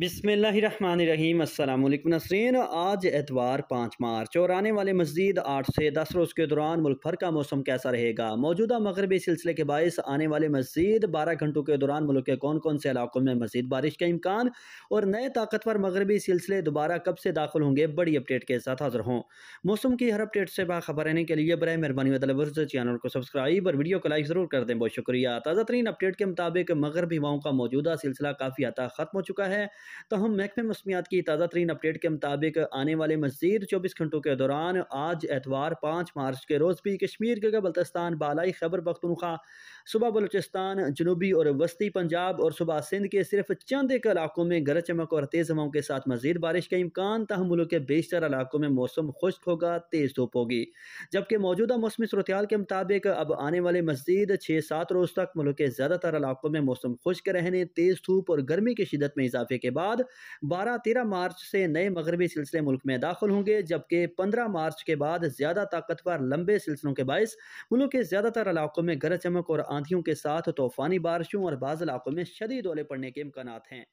बिसमीम अल्लाम नसरीन आज एतवार पाँच मार्च और आने वाले मजीद आठ से दस रोज़ के दौरान मुल्क भर का मौसम कैसा रहेगा मौजूदा मगरबी सिलसिले के बायस आने वाले मजीद बारह घंटों के दौरान मुल्क के कौन कौन से इलाकों में मजीद बारिश का इम्कान और नए ताकतवर मगरबी सिलसिले दोबारा कब से दाखिल होंगे बड़ी अपडेट के साथ हाजिर हों मौसम की हर अपडेट से बाखबर रहने के लिए बर मेहरबानी वतलवर्ज चैनल को सब्सक्राइब और वीडियो को लाइक ज़रूर कर दें बहुत शुक्रिया ताज़ा तरीन अपडेट के मुताबिक मगरबी हवाओं का मौजूदा सिलसिला काफ़ी तक ख़त्म हो चुका है तो हम महकमे मौसमियात की ताज़ा तरीन अपडेट के मुताबिक आने वाले मजीद चौबीस घंटों के दौरान आज एतवार पाँच मार्च के रोज़ भी कश्मीर के बल्तस्तान बालाई खैबर पख्तनखा सुबह बलोचिस्तान जनूबी और वस्ती पंजाब और सुबह सिंध के सिर्फ चंद एक इलाकों में गरज चमक और तेज़ हवाओं के साथ मजीद बारिश का इम्कान तहम मुल्क के बेशतर इलाकों में मौसम खुश्क होगा तेज़ धूप होगी जबकि मौजूदा मौसमी सूरत के मुताबिक अब आने वाले मजीद छः सात रोज़ तक मुल्क के ज़्यादातर इलाकों में मौसम खुश्क रहने तेज़ धूप और गर्मी की शिदत में इजाफे के बाद 12-13 मार्च से नए मगरबी सिलसिले मुल्क में दाखिल होंगे जबकि 15 मार्च के बाद ज़्यादा ताकतवर लंबे सिलसिलों के बायस मुल्क के ज़्यादातर इलाकों में गरज चमक और आंधियों के साथ तूफानी बारिशों और बाज़ इलाकों में शदीद ओले पड़ने के इम्कान हैं